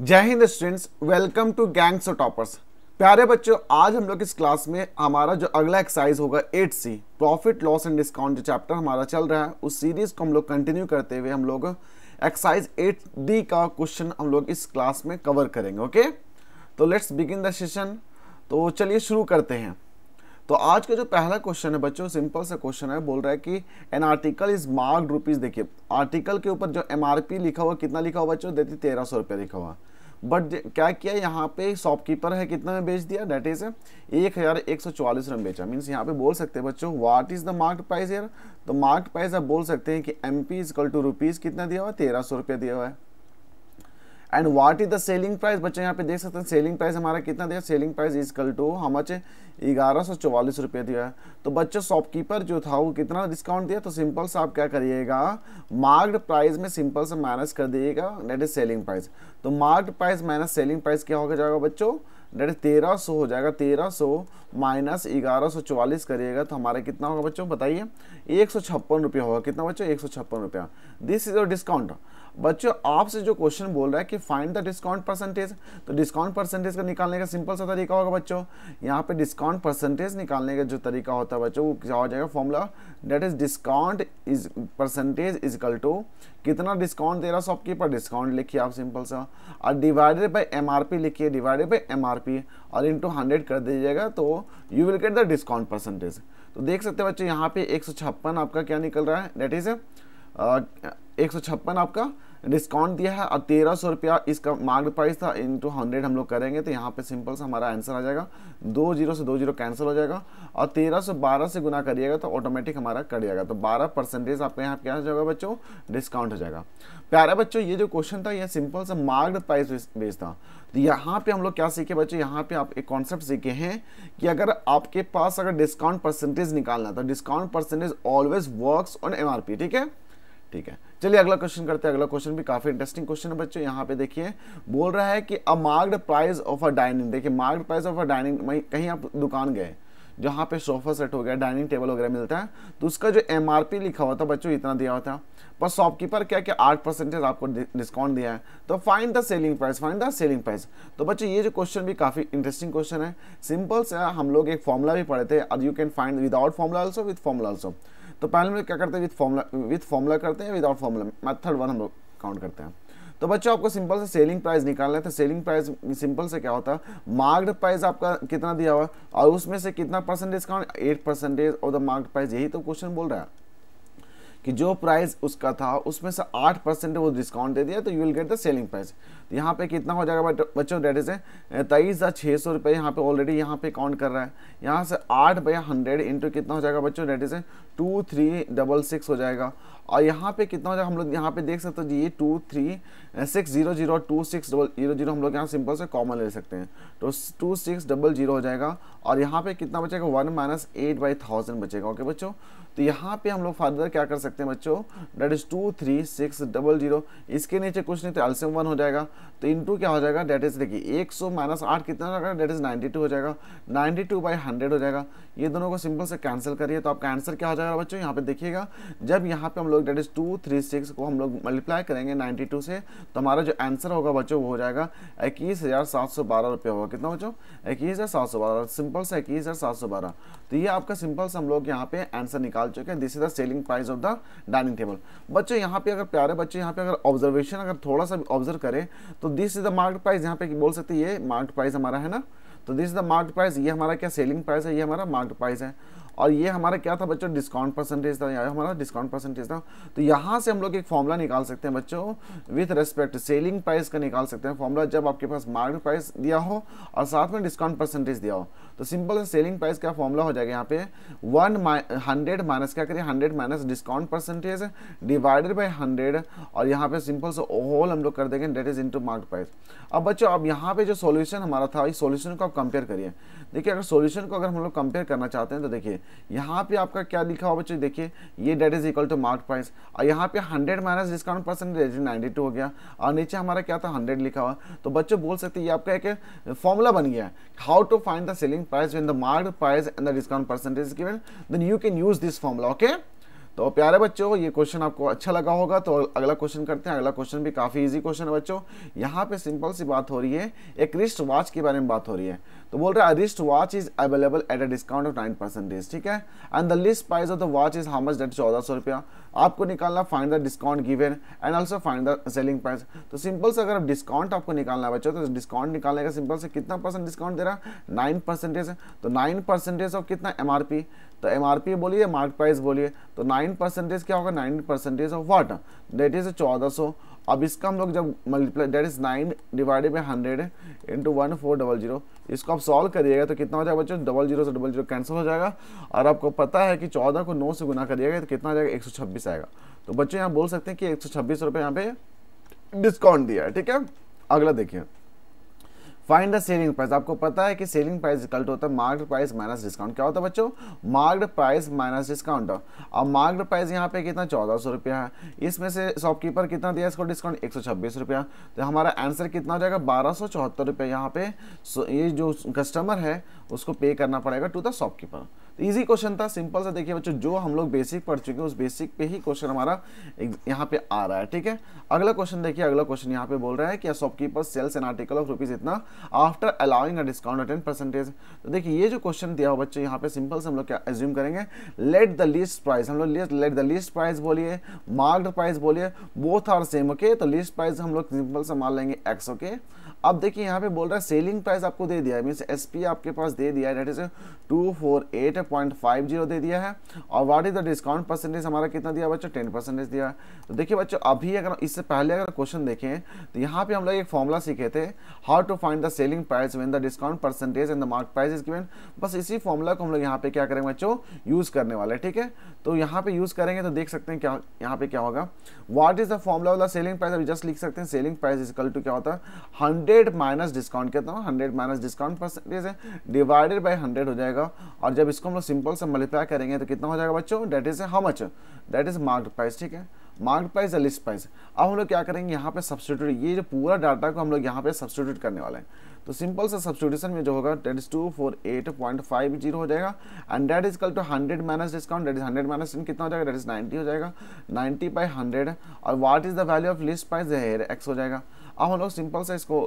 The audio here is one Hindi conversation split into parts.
जय हिंद students welcome to Gang's Toppers प्यारे बच्चों आज हम लोग इस क्लास में हमारा जो अगला एक्सरसाइज होगा eight C profit loss and discount जो चैप्टर हमारा चल रहा है उस सीरीज को हम लोग कंटिन्यू करते हुए हम लोग एक्सरसाइज एट डी का क्वेश्चन हम लोग इस क्लास में कवर करेंगे ओके तो लेट्स बिगिन द सेशन तो चलिए शुरू करते हैं तो आज का जो पहला क्वेश्चन है बच्चों सिंपल सा क्वेश्चन है बोल रहा है कि an article is marked rupees देखिए आर्टिकल के ऊपर जो एम लिखा हुआ कितना लिखा हुआ बच्चों देती तेरह सौ रुपया लिखा हुआ बट क्या किया यहाँ पे शॉपकीपर है कितना में बेच दिया डेट इज एक हज़ार एक सौ चौवालीस में बेचा मीन्स यहाँ पे बोल सकते हैं बच्चों what is the marked price यार तो मार्क्ड प्राइस आप बोल सकते हैं कि M P is equal to rupees कितना दिया हुआ है तेरह सौ रुपया दिया हुआ है and what is the selling price बच्चे यहाँ पे देख सकते हैं सेलिंग प्राइस हमारा कितना दिया selling price is equal to हम अच ग्यारह सौ चौवालीस रुपये दिया तो बच्चों शॉपकीपर जो था वो कितना डिस्काउंट दिया तो सिंपल से आप क्या करिएगा मार्क्ड प्राइस में सिंपल से माइनस कर दिएगा डेट इज सेलिंग प्राइस तो marked price minus selling price क्या हो जाएगा बच्चों डेट तेरह सौ हो जाएगा तेरह सौ माइनस ग्यारह सौ चौवालीस करिएगा तो हमारा कितना होगा बच्चों बताइए एक सौ छप्पन रुपया होगा कितना बच्चों एक सौ छप्पन रुपया दिस इज योर डिस्काउंट बच्चों आपसे जो क्वेश्चन बोल रहा है कि फाइंड द डिस्काउंट परसेंटेज तो डिस्काउंट परसेंटेज का निकालने का सिंपल सा तरीका होगा बच्चों यहाँ पे डिस्काउंट परसेंटेज निकालने का जो तरीका होता है बच्चों वो क्या हो जाएगा formula that is discount is percentage is equal to कितना डिस्काउंट दे रहा शॉपकीपर डिस्काउंट लिखिए आप सिंपल सा और डिवाइडेड बाई एम लिखिए डिवाइडेड बाई एम और टू हंड्रेड कर दीजिएगा तो you will get the discount percentage तो देख सकते हैं बच्चों यहाँ पे एक आपका क्या निकल रहा है डेट इज़ एक आपका डिस्काउंट दिया है और तेरह सौ रुपया इसका मार्ग प्राइस था इंटू हंड्रेड हम लोग करेंगे तो यहाँ पे सिंपल सा हमारा आंसर आ जाएगा दो जीरो से दो जीरो कैंसिल हो जाएगा और तेरह सौ बारह से गुना करिएगा तो ऑटोमेटिक हमारा कर जाएगा तो बारह परसेंटेज आपके यहाँ क्या हो जाएगा बच्चों डिस्काउंट हो जाएगा प्यारे बच्चों ये जो क्वेश्चन था यह सिंपल सा मार्ग प्राइस बेस था तो यहाँ पे हम लोग क्या सीखे बच्चे यहाँ पे आप एक कॉन्सेप्ट सीखे हैं कि अगर आपके पास अगर डिस्काउंट परसेंटेज निकालना तो discount percentage always work on M ठीक है ठीक है चलिए अगला क्वेश्चन करते हैं अगला क्वेश्चन भी काफी इंटरेस्टिंग क्वेश्चन है बच्चों यहाँ पे देखिए बोल रहा है कि a marked price of a dining देखिए marked price of a dining कहीं आप दुकान गए जहाँ पे सोफा सेट हो गया डाइनिंग टेबल वगैरह मिलता है तो उसका जो एम लिखा हुआ था बच्चों इतना दिया हुआ था पर शॉपकीपर क्या क्या आठ परसेंटेज आपको डिस्काउंट दिया है तो find the selling price find the selling price तो बच्चों ये जो क्वेश्चन भी काफ़ी इंटरेस्टिंग क्वेश्चन है सिंपल से हम लोग एक फॉर्मूला भी पढ़े थे और you can find without formula also with formula also तो पहले हम लोग क्या करते हैं विथ फॉर्मूला विथ फॉर्मूला करते हैं विदाउट फॉर्मूला मेथड वन हम लोग काउंट करते हैं तो बच्चों आपको सिंपल से सेलिंग प्राइस निकालना है तो सेलिंग प्राइस सिंपल से क्या होता है मार्क्ड प्राइस आपका कितना दिया हुआ और उसमें से कितना परसेंटेज काउंट एट परसेंटेज और द मार्क्ड प्राइस यही तो क्वेश्चन बोल रहा है कि जो प्राइस उसका था उसमें से आठ परसेंट वो डिस्काउंट दे दिया तो you will get the selling price तो यहाँ पे कितना हो जाएगा बच्चों डेट इज तेईस हज़ार छः सौ रुपये यहाँ पे ऑलरेडी यहाँ पे काउंट कर रहा है यहाँ से आठ बाई हंड्रेड इंटू कितना हो जाएगा बच्चों that is two three double six हो जाएगा और यहाँ पे कितना हो जाएगा हम लोग यहाँ पे देख सकते हो जी ये two three six zero zero two six double zero zero हम लोग यहाँ सिंपल से कॉमन ले सकते हैं तो टू सिक्स डबल जीरो हो जाएगा और यहाँ पे कितना बचेगा one minus eight by thousand बचेगा ओके बच्चों तो यहाँ पे हम लोग फर्दर क्या कर सकते हैं बच्चों that is two three six double zero इसके नीचे कुछ नहीं तो एल्सियम वन हो जाएगा तो इनटू क्या हो जाएगा डेट इज़ देखिए 100 माइनस आठ कितना हो जाएगा डेट इज़ 92 हो जाएगा 92 टू बाई हंड्रेड हो जाएगा ये दोनों को सिंपल से कैंसिल करिए तो आपका आंसर क्या हो जाएगा बच्चों यहाँ पे देखिएगा जब यहाँ पे हम लोग that is two three six को हम लोग मल्टीप्लाई करेंगे नाइन्टी टू से तो हमारा जो आंसर होगा बच्चों वो हो जाएगा इक्कीस हज़ार सात सौ बारह रुपये होगा कितना बच्चों इक्कीस हज़ार सात सौ बारह सिंपल से इक्कीस हज़ार सात सौ बारह तो ये आपका सिंपल से हम लोग यहाँ पे आंसर निकाल चुके हैं this is the selling price of the dining table बच्चों यहाँ पे अगर प्यारे बच्चे यहाँ पे अगर ऑब्जर्वेशन अगर थोड़ा सा ऑब्जर्व करें तो this is the mark price यहाँ पे बोल सकते ये मार्केट प्राइस हमारा है ना तो this is the market price ये हमारा क्या सेलिंग प्राइस है ये हमारा मार्केट प्राइस है और ये हमारा क्या था बच्चों डिस्काउंट परसेंटेज था यहाँ हमारा डिस्काउंट परसेंटेज था तो यहाँ से हम लोग एक फॉर्मूला निकाल सकते हैं बच्चों विथ रेस्पेक्ट सेलिंग प्राइस का निकाल सकते हैं फॉर्मूला जब आपके पास मार्केट प्राइस दिया हो और साथ में डिस्काउंट परसेंटेज दिया हो तो सिंपल से सेलिंग प्राइस का फॉर्मूला हो जाएगा यहाँ पे वन हंड्रेड माइनस क्या करिए hundred minus discount percentage divided by hundred और यहाँ पे सिंपल से होल हम लोग कर देंगे that is into mark price अब बच्चों अब यहाँ पे जो सोल्यूशन हमारा था इस सोल्यूशन को आप कंपेयर करिए देखिए अगर सोल्यूशन को अगर हम लोग कंपेयर करना चाहते हैं तो देखिए यहाँ पे आपका क्या लिखा हुआ बच्चों देखिए ये that is equal to mark price और यहाँ पे hundred minus discount percentage ninety हो गया और नीचे हमारा क्या था हंड्रेड लिखा हुआ तो बच्चों बोल सकते ये आपका एक फॉर्मूला बन गया है how to find the selling price when the market price and the discount percentage is given then you can use this formula okay तो प्यारे बच्चों ये क्वेश्चन आपको अच्छा लगा होगा तो अगला क्वेश्चन करते हैं अगला क्वेश्चन भी काफ़ी इजी क्वेश्चन है बच्चों यहाँ पे सिंपल सी बात हो रही है एक रिस्ट वॉच के बारे में बात हो रही है तो बोल रहा है wrist watch is available at a discount of nine percentage ठीक है and the list price of the watch is how much that चौदह सौ रुपया आपको निकालना find the discount given and also find the selling price तो सिंपल से अगर डिस्काउंट आपको निकालना है बच्चों तो डिस्काउंट निकालने का सिंपल से कितना परसेंट डिस्काउंट दे रहा है नाइन परसेंटेज तो नाइन परसेंटेज ऑफ कितना एम आर पी तो एम आर पी बोलिए मार्क प्राइस बोलिए तो नाइन परसेंटेज क्या होगा nine percentage of what that is चौदह सौ अब इसका हम लोग जब multiply that is nine divided by hundred into one four double zero इसको आप सॉल्व करिएगा तो कितना हो जाएगा बच्चों डबल जीरो से डबल जीरो कैंसिल हो जाएगा और आपको पता है कि चौदह को नौ से गुना करिएगा तो कितना जाएगा एक सौ छब्बीस आएगा तो बच्चों यहाँ बोल सकते हैं कि एक सौ छब्बीस रुपये यहाँ पे डिस्काउंट दिया है ठीक है अगला देखिए फाइंड द सेलिंग प्राइस आपको पता है कि सेलिंग प्राइस रिकल्ट होता है मार्क्ड प्राइस माइनस डिस्काउंट क्या होता है बच्चों मार्क्ड प्राइस माइनस डिस्काउंट अब मार्क्ड प्राइस यहाँ पे कितना चौदह सौ रुपया है इसमें से शॉपकीपर कितना दिया इसको डिस्काउंट एक सौ छब्बीस रुपया तो हमारा आंसर कितना हो जाएगा बारह सौ चौहत्तर रुपया यहाँ पे ये जो कस्टमर है उसको पे करना पड़ेगा टू द शॉपकीपर तो इजी क्वेश्चन था सिंपल सा देखिए बच्चों जो हम लोग बेसिक पढ़ चुके हैं उस बेसिक पे ही क्वेश्चन हमारा यहाँ पे आ रहा है ठीक है अगला क्वेश्चन देखिए अगला क्वेश्चन यहाँ पे बोल रहा है कि shopkeeper sells an article of rupees इतना after allowing a discount ten percentage तो देखिए ये जो क्वेश्चन दिया हो बच्चों यहाँ पे सिंपल से हम लोग क्या एज्यूम करेंगे लेट द लिस्ट प्राइस हम लोग लेट द लिस्ट प्राइस बोलिए मार्क्ड प्राइस बोलिए बोथ आर सेम ओके तो लिस्ट प्राइस हम लोग सिंपल से मान लेंगे एक्स ओके okay? अब देखिए यहाँ पे बोल रहा है सेलिंग प्राइस आपको दे दिया है मीन्स एस आपके पास दे दिया है two four eight point five zero दे दिया है और what is the discount percentage हमारा कितना दिया बच्चों टेन परसेंटेज दिया तो देखिए बच्चों अभी अगर इससे पहले अगर क्वेश्चन देखें तो यहाँ पे हम लोग एक फॉर्मुला सीखे थे how to find the selling price when the discount percentage and the mark price is given बस इसी फॉर्मुला को हम लोग यहाँ पे क्या करेंगे बच्चों यूज़ करने वाले ठीक है तो यहाँ पे यूज़ करेंगे तो देख सकते हैं क्या यहाँ पे क्या होगा वाट इज द फॉर्मूला वाला सेलिंग प्राइस अभी जस्ट लिख सकते हैं selling price is equal to क्या होता है हंड्रेड माइनस डिस्काउंट कहता हूँ हंड्रेड माइनस डिस्काउंट परसेंटेज है डिवाइडेड बाई हंड्रेड हो जाएगा और जब इसको हम लोग सिंपल से मल्टीप्लाई करेंगे तो कितना हो जाएगा बच्चों that is how much that is marked price ठीक है मार्क्ड प्राइस या लिस्ट प्राइस अब हम लोग क्या करेंगे यहाँ पे सब्सटीट्यूट ये जो पूरा डाटा को हम लोग यहाँ पे सब्सटीट्यूट करने वाले हैं तो सिंपल सा सब्सिट्यूशन में जो होगा that is two four eight point five zero हो जाएगा and that is equal to hundred minus discount that is hundred minus ten कितना हो जाएगा डेट इज नाइन्टी हो जाएगा नाइन्टी बाई हंड्रेड और what is the value of list price here X हो जाएगा अब हम लोग सिंपल से इसको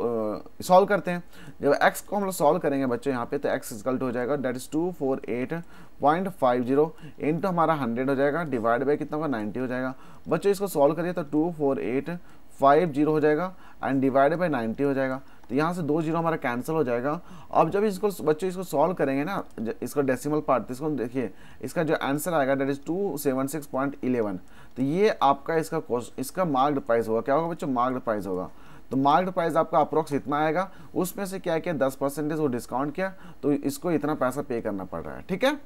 सॉल्व uh, करते हैं जब एक्स को हम लोग सॉल्व करेंगे बच्चों यहाँ पे तो एक्स रिजल्ट हो जाएगा that is two four eight point five zero into हमारा हंड्रेड हो जाएगा डिवाइड बाई कितना होगा नाइन्टी हो जाएगा बच्चों इसको सॉल्व करिए तो two four eight five zero हो जाएगा एंड डिवाइड बाई नाइन्टी हो जाएगा तो यहाँ से दो जीरो हमारा कैंसिल हो जाएगा अब जब इसको बच्चों इसको सॉल्व करेंगे ना इसका डेसिमल पार्ट तो इसको देखिए इसका जो आंसर आएगा that is two seven six point eleven तो ये आपका इसका इसका मार्क्ड प्राइस होगा क्या होगा बच्चों मार्क्ड प्राइस होगा तो मार्केट प्राइस आपका अप्रोक्स इतना आएगा उसमें से क्या किया दस परसेंटेज वो डिस्काउंट किया तो इसको इतना पैसा पे करना पड़ रहा है ठीक है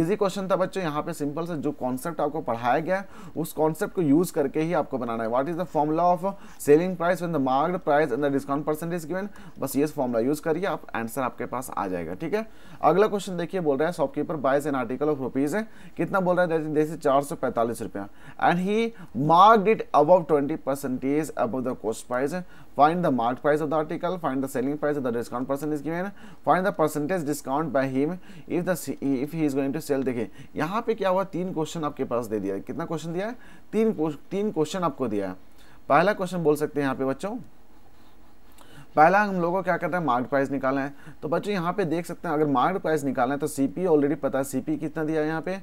इजी क्वेश्चन था बच्चों यहाँ पे सिंपल से जो कॉन्सेप्ट आपको पढ़ाया गया उस कॉन्सेप्ट को यूज करके ही आपको बनाना है what is the formula of selling price and the market price and the discount percentage given बस ये फॉर्मुला यूज करिए आप आंसर आपके पास आ जाएगा ठीक है अगला क्वेश्चन देखिए बोल रहा है shopkeeper buys an article of rupees है कितना बोल रहा है जैसे चार सौ पैंतालीस रुपया and he marked it above twenty percentage above the cost price find the marked price of the article, find the selling price of the discount person is given, find the percentage discount by him if the if he is going to sell. देखिए यहाँ पे क्या हुआ तीन क्वेश्चन आपके पास दे दिया कितना क्वेश्चन दिया है तीन तीन क्वेश्चन आपको दिया है पहला क्वेश्चन बोल सकते हैं यहाँ पे बच्चों વાયલામ લોકો કે કહેતા હૈ માર્કેટ પ્રાઇસ નિકાલના હે તો બચ્ચો યહા પે દેખ સકતે હે અગર માર્કેટ પ્રાઇસ નિકાલના હે તો સીપી ઓલરેડી પતા હે સીપી કિતના દિઆ હે યહા પે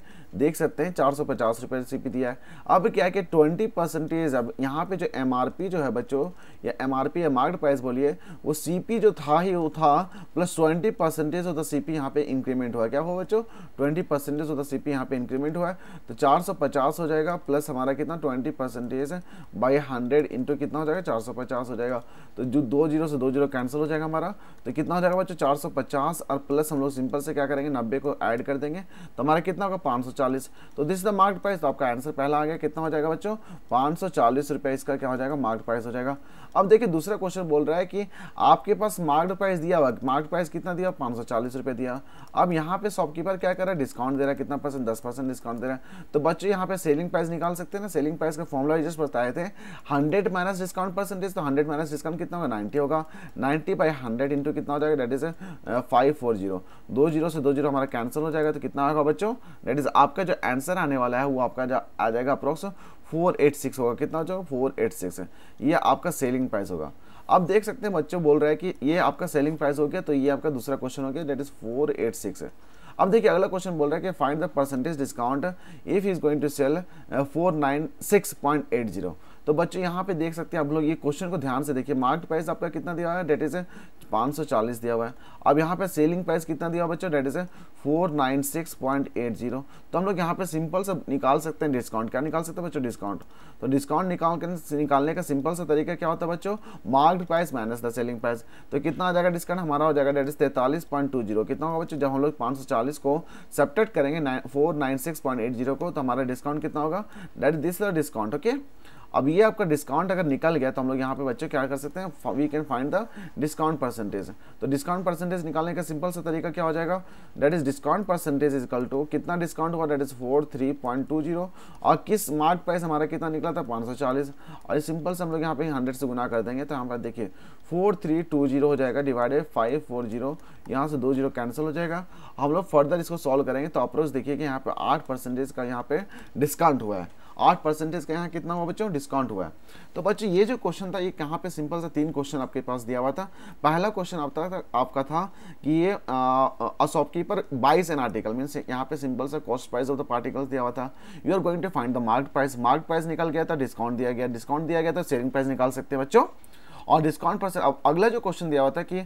દેખ સકતે હે 450 રૂપિયા સીપી દિઆ હે અબ ક્યા હે કે 20% અબ યહા પે જો એમઆરપી જો હે બચ્ચો ય એમઆરપી હે માર્કેટ પ્રાઇસ બોલિયે વો સીપી જો થા હી વો થા પ્લસ 20% ઓફ ધ સીપી યહા પે ઇન્ક્રીમેન્ટ ہوا ક્યા હો બચ્ચો 20% ઓફ ધ સીપી યહા પે ઇન્ક્રીમેન્ટ ہوا તો 450 હો જાયેગા પ્લસ હમારા કિતના 20% બાય 100 ઇનટુ કિતના હો જાયેગા 450 હો જાયેગા તો જો 20 दो जीरो कैंसिल हो जाएगा हमारा तो कितना हो जाएगा बच्चों चार सौ पचास और प्लस हम लोग सिंपल से क्या करेंगे नब्बे को ऐड कर देंगे तो हमारा कितना होगा पाँच सौ चालीस तो this is the mark price तो आपका आंसर पहला आ गया कितना हो जाएगा बच्चों पाँच सौ चालीस रुपये इसका क्या हो जाएगा मार्क प्राइस हो जाएगा अब देखिए दूसरा क्वेश्चन बोल रहा है कि आपके पास मार्क प्राइस दिया हुआ मार्क प्राइस कितना दिया पाँच सौ चालीस रुपये दिया अब यहाँ पे शॉपकीपर क्या कर रहा है डिस्काउंट दे रहा है कितना परसेंट दस परसेंट डिस्काउंट दे रहा है तो बच्चों यहाँ पे सेलिंग प्राइस निकाल सकते हैं ना सेलिंग प्राइस का फॉर्मूला जस्ट बताए थे हंड्रेड माइनस डिस्काउंट परसेंटेज तो हंड्रेड माइनस डिस्काउंट कितना होगा नाइन्टी होगा कितना 90 बाई हंड्रेड इंटू कितना हो जाएगा that is five four zero दो जीरो से दो जीरो हमारा कैंसिल हो जाएगा तो कितना होगा बच्चों डेट इज़ आपका जो आंसर आने वाला है वो आपका जा, आ जाएगा अप्रोक्स फोर एट सिक्स होगा कितना हो जाएगा फोर एट सिक्स ये आपका सेलिंग प्राइस होगा अब देख सकते हैं बच्चों बोल रहे हैं कि ये आपका सेलिंग प्राइस हो गया तो ये आपका दूसरा क्वेश्चन हो गया that is four eight six अब देखिए अगला क्वेश्चन बोल रहा है कि find the percentage discount if is going to sell four nine six point eight zero तो बच्चों यहाँ पे देख सकते हैं आप लोग ये क्वेश्चन को ध्यान से देखिए मार्केट प्राइस आपका कितना दिया हुआ है डेट इज पाँच दिया हुआ है अब यहाँ पे सेलिंग प्राइस कितना दिया हुआ बच्चों डेट इज फोर तो हम लोग यहाँ पे सिंपल से निकाल सकते हैं डिस्काउंट क्या निकाल सकते हैं बच्चों डिस्काउंट तो डिस्काउंट निकाल निकालने का सिंपल सा तरीका क्या होता है बच्चों market price minus the selling price तो कितना आ जाएगा डिस्काउंट हमारा हो जाएगा डेट इज तैतालीस पॉइंट टू जीरो कितना होगा बच्चों जब हम लोग पाँच सौ चालीस को सेपरेट करेंगे four nine six point eight zero को तो हमारा डिस्काउंट कितना होगा डेट दिस डिस्काउंट ओके अब ये आपका डिस्काउंट अगर निकल गया तो हम लोग यहाँ पे बच्चों क्या कर सकते हैं we can find the discount percentage तो डिस्काउंट परसेंटेज निकालने का सिंपल सा तरीका क्या हो जाएगा that is discount percentage is equal to कितना डिस्काउंट हुआ that is four three point two zero और किस मार्क प्राइस हमारा कितना निकला था पाँच सौ चालीस और सिंपल से हम लोग यहाँ पे हंड्रेड से गुना कर देंगे तो हमारा देखिए फोर थ्री टू जीरो हो जाएगा डिवाइडेड फाइव फोर जीरो यहाँ से दो जीरो कैंसिल हो जाएगा हम लोग फर्दर इसको सॉल्व करेंगे तो अप्रोच देखिए कि यहाँ पे आठ परसेंटेज का यहाँ पे डिस्काउंट हुआ है आठ परसेंटेज का यहाँ कितना हुआ बच्चों डिस्काउंट हुआ है तो बच्चों ये जो क्वेश्चन था ये कहाँ पे सिंपल सा तीन क्वेश्चन आपके पास दिया हुआ था पहला क्वेश्चन आपका आपका था कि ये शॉपकीपर बाइस एन आर्टिकल मीन्स यहाँ पे सिंपल सा cost price of the particles दिया हुआ था you are going to find the mark price mark price निकल गया था डिस्काउंट दिया गया डिस्काउंट दिया गया था सेलिंग प्राइस निकाल सकते हैं बच्चों और डिस्काउंट परसेंट अब अगला जो क्वेश्चन दिया हुआ था कि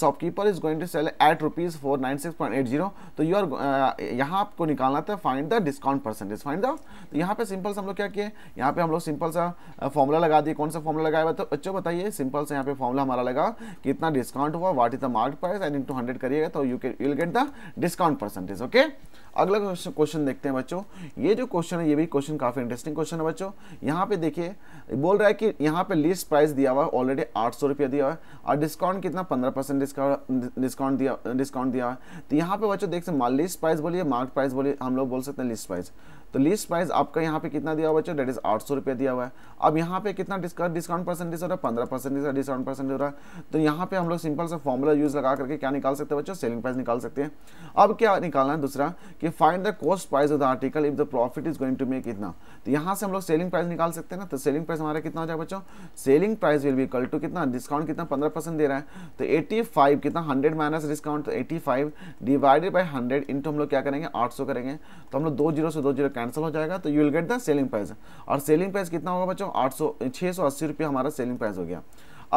shopkeeper is going to sell at rupees four nine six point eight zero तो यू आर uh, यहाँ आपको निकालना था find the discount percentage find the तो यहाँ पे सिंपल से हम लोग क्या किए यहाँ पे हम लोग सिंपल सा फॉर्मूला uh, लगा दिए कौन सा फॉर्मूला लगाया हुआ तो बच्चों बताइए सिंपल से यहाँ पे फॉर्मूला हमारा लगा कितना डिस्काउंट हुआ what is the mark price and into hundred करिएगा तो यू के will get the discount percentage okay अगला क्वेश्चन देखते हैं बच्चों ये जो क्वेश्चन है ये भी क्वेश्चन काफ़ी इंटरेस्टिंग क्वेश्चन है बच्चों यहाँ पे देखिए बोल रहा है कि यहाँ पे लिस्ट प्राइस दिया हुआ ऑलरेडी ऑलरेडी आठ सौ रुपया दिया हुआ है और डिस्काउंट कितना पंद्रह परसेंट डिस्काउंट डिस्काउंट दिया डिस्काउंट दिया हुआ है तो यहाँ पे बच्चों देख सकते मान लिस्ट प्राइस बोलिए मार्क प्राइस बोलिए हम लोग बोल सकते हैं लिस्ट प्राइस तो लिस्ट प्राइस आपका यहाँ पे कितना दिया हुआ बच्चों डेट इज आठ सौ रुपया दिया हुआ है अब यहाँ पे कितना डिस्काउंट डिस्काउंट परसेंटेज हो रहा है पंद्रह परसेंटेज का डिस्काउंट परसेंटेज हो रहा है तो यहाँ पे हम लोग सिंपल सा फॉर्मूला यूज लगा करके क्या निकाल सकते हैं बच्चों सेलिंग प्राइस निकाल सकते हैं अब क्या निकालना है दूसरा कि find the cost price of the article if the profit is going to make इतना तो यहाँ से हम लोग सेलिंग प्राइस निकाल सकते हैं ना तो सेलिंग प्राइस हमारा कितना हो जाएगा बच्चों selling price will be equal to कितना डिस्काउंट कितना पंद्रह दे रहा है तो एटी कितना हंड्रेड माइनस डिस्काउंट तो five divided by hundred into हम लोग क्या करेंगे आठ करेंगे तो हम लोग दो जीरो से दो जीरो कैंसिल हो जाएगा तो you will get the selling price और सेलिंग प्राइस कितना होगा बच्चों आठ सौ छः हमारा सेलिंग प्राइस हो गया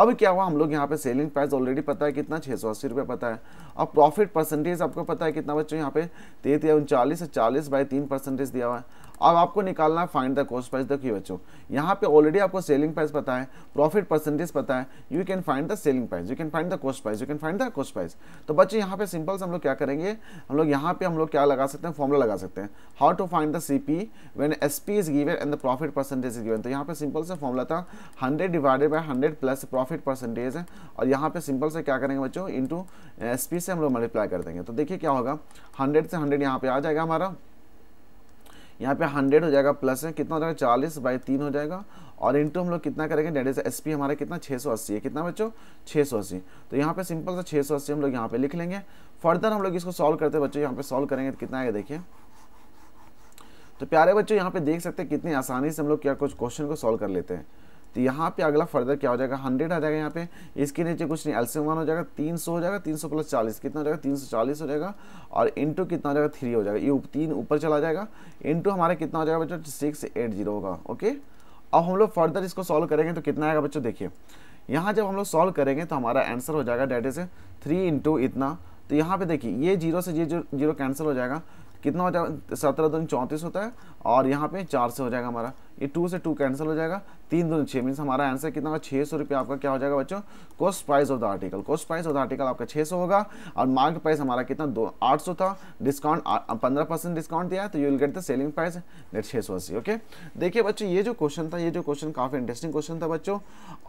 अब क्या हुआ हम लोग यहाँ पे सेलिंग प्राइस ऑलरेडी पता है कितना छः सौ पता है अब प्रॉफिट परसेंटेज आपको पता है कितना बच्चों यहाँ पे तेरह उनचालीस से चालीस बाई तीन परसेंटेज दिया हुआ है अब आपको निकालना फाइंड द कॉस्ट प्राइस देखिए बच्चों यहाँ पे ऑलरेडी आपको सेलिंग प्राइस पता है प्रॉफिट परसेंटेज पता है you can find the selling price you can find the cost price you can find the cost price तो बच्चे यहाँ पे सिंपल से हम लोग क्या करेंगे हम लोग यहाँ पे हम लोग क्या लगा सकते हैं फॉर्मुला लगा सकते हैं how to find the C P when S P is given and the profit percentage is given तो यहाँ पे सिंपल से फॉर्मुला था hundred divided by hundred plus profit percentage है और यहाँ पे सिंपल से क्या करेंगे बच्चों इंटू एस पी से हम लोग मल्टीप्लाई कर देंगे तो देखिए क्या होगा हंड्रेड से हंड्रेड यहाँ पे आ जाएगा हमारा यहाँ पे हंड्रेड हो जाएगा प्लस में कितना हो जाएगा चालीस बाई तीन हो जाएगा और इंटू हम लोग कितना करेंगे डेट इज एस पी हमारा कितना 680 है कितना बच्चों छः तो यहाँ पे सिंपल सा छः हम लोग यहाँ पे लिख लेंगे फर्दर हम लोग इसको सॉल्व करते हैं बच्चों यहाँ पे सॉल्व करेंगे तो कितना आएगा देखिए तो प्यारे बच्चों यहाँ पे देख सकते हैं कितनी आसानी से हम लोग क्या कुछ क्वेश्चन को सॉल्व कर लेते हैं तो यहाँ पे अगला फर्दर क्या हो जाएगा हंड्रेड आ जाएगा यहाँ पे इसके नीचे कुछ नहीं एल्सियम वन हो जाएगा तीन सौ हो जाएगा तीन सौ प्लस चालीस कितना हो जाएगा तीन सौ चालीस हो जाएगा और इंटू कितना हो जाएगा थ्री हो जाएगा ये तीन ऊपर चला जाएगा इंटू हमारा कितना हो जाएगा बच्चों सिक्स एट जीरो होगा ओके अब हम लोग फर्दर इसको सॉल्व करेंगे तो कितना आएगा बच्चों देखिए यहाँ जब हम लोग सॉल्व करेंगे तो हमारा आंसर हो जाएगा डेट इज थ्री इंटू इतना तो यहाँ पे देखिए ये जीरो से ये जीरो कैंसिल हो जाएगा कितना हो जाएगा सत्रह दिन चौंतीस होता है और यहाँ पे चार से हो जाएगा हमारा ये टू से टू कैंसिल हो जाएगा तीन दो छः मीन्स हमारा आंसर कितना होगा छः सौ रुपया आपका क्या हो जाएगा बच्चों cost price of the article cost price of the article आपका छः सौ होगा और मार्केट प्राइस हमारा कितना दो आठ सौ था डिस्काउंट पंद्रह परसेंट डिस्काउंट दिया तो you will get the selling price that छः सौ अस्सी ओके देखिए बच्चों ये जो क्वेश्चन था ये जो क्वेश्चन काफ़ी इंटरेस्टिंग क्वेश्चन था बच्चों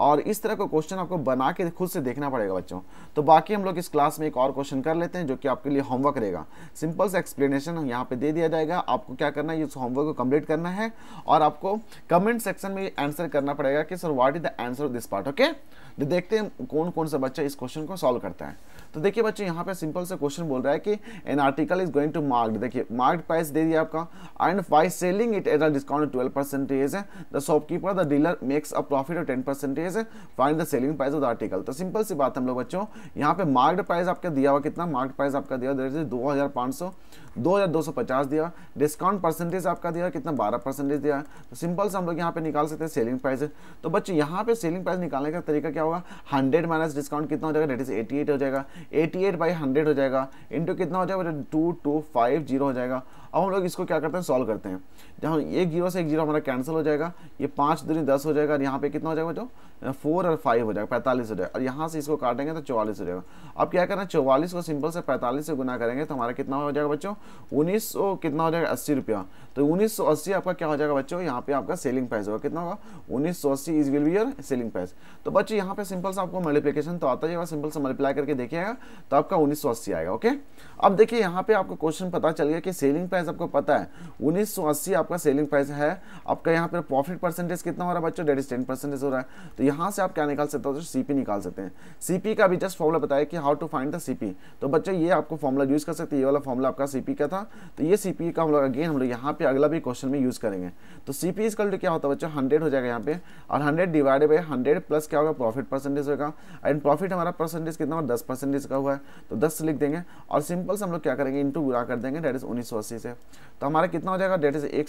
और इस तरह का क्वेश्चन आपको बना के खुद से देखना पड़ेगा बच्चों तो बाकी हम लोग इस क्लास में एक और क्वेश्चन कर लेते हैं जो कि आपके लिए होमवर्क रहेगा सिंपल से एक्सप्लेनेशन यहाँ पे दे दिया जाएगा आपको क्या करना है इस होमवर्क को कंप्लीट करना है और आपको कमेंट सेक्शन में आंसर करना पड़ेगा कि sir what is the answer of this part okay देखते हैं कौन कौन सा बच्चा इस क्वेश्चन को सॉल्व करता है तो देखिए बच्चे यहाँ पे सिंपल से क्वेश्चन बोल रहा है कि an article is going to marked देखिए मार्क्ड प्राइस दे दिया आपका and by selling it at a discount twelve percentage है the shopkeeper the dealer makes a profit of ten percentage find the selling price of the article तो सिंपल सी बात हम लोग बच्चों यहाँ पे मार्क्ड प्राइस आपका दिया हुआ कितना मार्क्ड प्राइस आपका दिया दो हज़ार पाँच सौ दो हज़ार दो सौ पचास दिया डिस्काउंट परसेंटेज आपका दिया कितना बारह परसेंटेज दिया तो सिंपल से हम लोग यहाँ पे निकाल सकते हैं सेलिंग प्राइस तो बच्चे यहाँ पे सेलिंग प्राइस निकालने का तरीका क्या होगा हंड्रेड माइनस डिस्काउंट कितना हो जाएगा डेट इज एटी एट हो जाएगा 88 बाई हंड्रेड हो जाएगा इंटू कितना हो जाएगा टू टू फाइव जीरो हो जाएगा अब हम लोग इसको क्या करते हैं सॉल्व करते हैं जहाँ एक जीरो से एक जीरो हमारा कैंसिल हो जाएगा ये पाँच दूनी दस हो जाएगा और यहाँ पे कितना हो जाएगा जो फोर और फाइव हो जाएगा पैंतालीस हो जाएगा और यहाँ से इसको काटेंगे तो चौवालीस हो जाएगा अब क्या करना है चौवालीस को सिंपल से पैंतालीस से गुना करेंगे तो हमारा कितना हो जाएगा बच्चों उन्नीस कितना हो जाएगा अस्सी रुपया तो उन्नीस सौ अस्सी आपका क्या हो जाएगा बच्चों यहाँ पे आपका सेलिंग प्राइस होगा कितना होगा उन्नीस सौ अस्सी is will be your selling price तो बच्चों यहाँ पे सिंपल से आपको मल्टीप्लीकेशन तो आता जाएगा सिंपल से मल्टीप्लाई करके देखिएगा तो आपका उन्नीस सौ अस्सी आएगा ओके अब देखिए यहाँ पे आपको क्वेश्चन पता चल गया कि सेलिंग प्राइस प्राइस आपको पता है 1980 आपका सेलिंग प्राइस है आपका यहाँ पर प्रॉफिट परसेंटेज कितना हो रहा है बच्चों डेट इज टेन परसेंटेज हो रहा है तो यहाँ से आप क्या निकाल सकते हो सी तो पी निकाल सकते हैं सी का भी जस्ट फॉर्मला बताया कि how to find the C तो बच्चों ये आपको फॉर्मला यूज़ कर सकते हैं ये वाला फॉर्मला आपका सी का था तो ये सी का हम लोग अगेन हम लोग यहाँ पे अगला भी क्वेश्चन में यूज़ करेंगे तो सी पी इसका क्या होता है बच्चों हंड्रेड हो जाएगा यहाँ पे और hundred divide by hundred plus क्या होगा प्रॉफिट परसेंटेज होगा एंड प्रॉफिट हमारा परसेंटेज कितना दस परसेंटेज का हुआ है तो दस लिख देंगे और सिंपल से हम लोग क्या करेंगे इंटू गुरा कर देंगे डेट इज उन्नीस से है तो हमारा कितना हो जाएगा डेट इज़ एक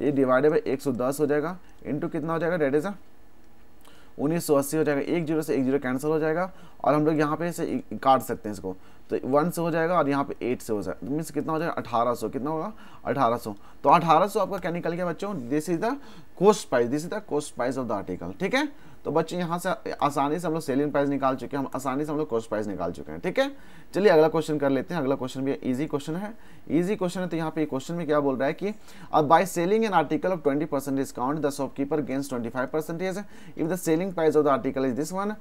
ये डिवाइडेड बाई एक हो जाएगा इंटू कितना हो जाएगा डेट इज़ उन्नीस सौ अस्सी हो जाएगा एक जीरो से एक जीरो कैंसिल हो जाएगा और हम लोग यहाँ पे इसे काट सकते हैं इसको तो वन से हो जाएगा और यहाँ पे एट से हो जाएगा तो मीन्स कितना हो जाएगा अठारह सौ कितना होगा अठारह सौ तो अठारह सौ आपका क्या निकल गया बच्चों this is the cost price this is the cost price of the article ठीक है तो बच्चे यहाँ से आसानी से हम लोग सेलिंग प्राइस निकाल चुके हैं हम आसानी से हम लोग कॉस्ट प्राइस निकाल चुके हैं ठीक है चलिए अगला क्वेश्चन कर लेते हैं अगला क्वेश्चन भी ईजी क्वेश्चन है ईजी क्वेश्चन है तो यहाँ पे क्वेश्चन में क्या बोल रहा है कि अब by selling an article of twenty discount the shopkeeper gains twenty if the selling price of the article is this one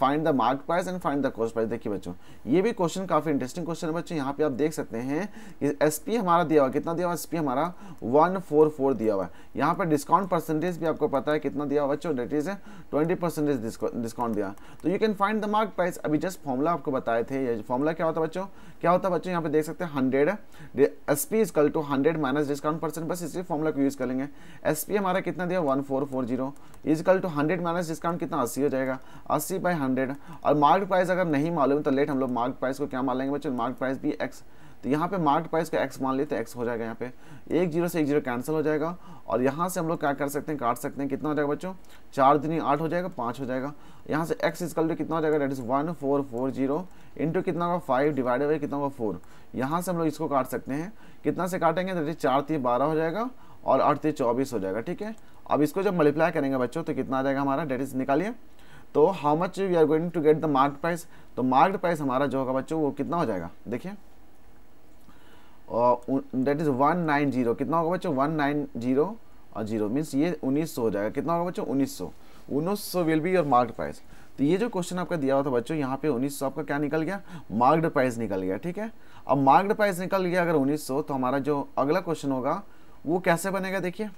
find the mark price and find the cost price देखिए बच्चों ये भी क्वेश्चन काफी इंटरेस्टिंग क्वेश्चन है बच्चों यहाँ पे आप देख सकते हैं एस पी हमारा दिया हुआ कितना दिया हुआ एस हमारा वन फोर फोर दिया हुआ है यहाँ पर डिस्काउंट परसेंटेज भी आपको पता है कितना दिया हुआ बच्चों that is twenty percentage discount दिया तो you can find the mark price अभी जस्ट फॉर्मूला आपको बताए थे ये फॉर्मूला क्या होता है बच्चों क्या होता है बच्चों यहाँ पे देख सकते हैं hundred S P is equal to hundred minus discount percent बस इसी फॉर्मूला को यूज़ करेंगे एस पी हमारा कितना दिया one four four zero is equal to hundred minus discount कितना अस्सी हो जाएगा अस्सी बाई हंड्रेड और मार्क प्राइस अगर नहीं मालूम तो लेट हम लोग मार्क प्राइस को क्या मान लेंगे बच्चों मार्क प्राइस भी एक्स तो यहाँ पे मार्क प्राइस का एक्स मान लेते हैं एक्स हो जाएगा यहाँ पे एक जीरो से एक जीरो कैंसिल हो जाएगा और यहाँ से हम लोग क्या कर सकते हैं काट सकते हैं कितना हो जाएगा बच्चों चार दिन आठ हो जाएगा पाँच हो जाएगा यहाँ से एक्स कल कितना हो जाएगा that is one four four zero into कितना होगा फाइव डिवाइडेड बाई कितना होगा फोर यहाँ से हम लोग इसको काट सकते हैं कितना से काटेंगे डेट इज चार तीन बारह हो जाएगा और आठ तीन चौबीस हो जाएगा ठीक है अब इसको जब मल्टीप्लाई करेंगे बच्चों तो कितना आ जाएगा हमारा डेट इज निकालिए तो how much we are going to get the mark price तो मार्क प्राइस हमारा जो होगा बच्चों वो कितना हो जाएगा देखिए और that is one nine zero कितना होगा बच्चों वन नाइन जीरो और जीरो मीन्स ये उन्नीस सौ हो जाएगा कितना होगा बच्चों उन्नीस सौ उन्नीस सौ will be your marked price तो ये जो क्वेश्चन आपका दिया हुआ था बच्चों यहाँ पे उन्नीस सौ आपका क्या निकल गया मार्क्ड प्राइस निकल गया ठीक है अब मार्क्ड प्राइस निकल गया अगर सौ तो हमारा जो अगला क्वेश्चन होगा वो कैसे बनेगा देखिए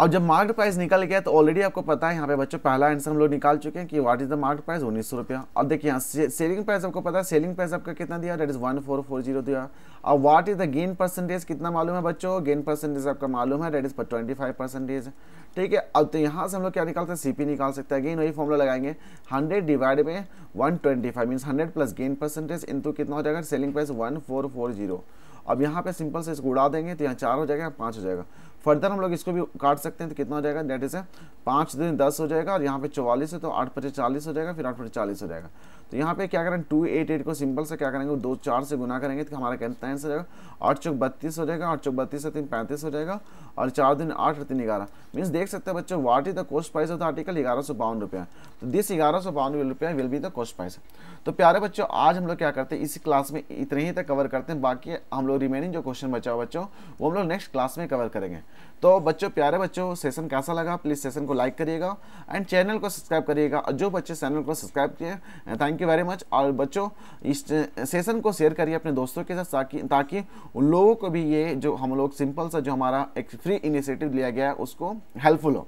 और जब मार्केट प्राइस निकल गया तो ऑलरेडी आपको पता है यहाँ पे बच्चों पहला आंसर हम लोग निकाल चुके हैं कि what is the market price उन्नीस सौ रुपया और देखिए यहाँ से, सेलिंग प्राइस आपको पता है सेलिंग प्राइस आपका कितना दिया that is one four four zero दिया और what is the gain percentage कितना मालूम है बच्चों गेन परसेंटेज आपका मालूम है डेट इज पर ट्वेंटी फाइव परसेंटेज ठीक है अब तो यहाँ से हम लोग क्या निकालते हैं सीपी निकाल सकते हैं अगेन वही फॉर्मूला लगाएंगे हंड्रेड डिवाइड में one twenty five means hundred plus gain percentage into कितना हो जाएगा selling price one four four zero अब यहाँ पे सिंपल से इसको उड़ा देंगे तो यहाँ चार हो जाएगा पाँच हो जाएगा फर्दर हम लोग इसको भी काट सकते हैं तो कितना हो जाएगा डेट ए पाँच दिन दस हो जाएगा और यहाँ पे चौवालीस है तो आठ पचास चालीस हो जाएगा फिर आठ पचास चालीस हो जाएगा तो यहाँ पे क्या करें टू एट एट को सिंपल से क्या करेंगे दो चार से गुना करेंगे तो हमारा कितना आंसर जाएगा आठ चौक बत्तीस हो जाएगा आठ चौक बत्तीस से तीन पैंतीस हो जाएगा और चार दिन आठ तीन ग्यारह मीन्स देख सकते हैं बच्चों what is the cost price of the article ग्यारह सौ बावन रुपया तो दिस ग्यारह सौ बावन रुपया will be the cost price तो प्यारे बच्चों आज हम लोग क्या करते हैं इसी क्लास में इतने ही तक कवर करते हैं बाकी हम लोग रिमेनिंग जो क्वेश्चन बचा हुआ बच्चों वो हम लोग नेक्स्ट क्लास में कवर करेंगे तो बच्चों प्यारे बच्चों सेशन कैसा लगा प्लीज़ सेशन को लाइक करिएगा एंड चैनल को सब्सक्राइब करिएगा जो बच्चे चैनल को सब्सक्राइब किए थैंक यू वेरी मच और बच्चों इस सेशन uh, को शेयर करिए अपने दोस्तों के साथ ताकि ताकि उन लोगों को भी ये जो हम लोग सिंपल सा जो हमारा एक फ्री इनिशिएटिव लिया गया है उसको हेल्पफुल हो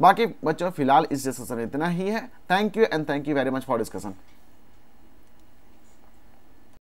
बाकी बच्चों फिलहाल इस सेशन इतना ही है thank you and thank you very much for discussion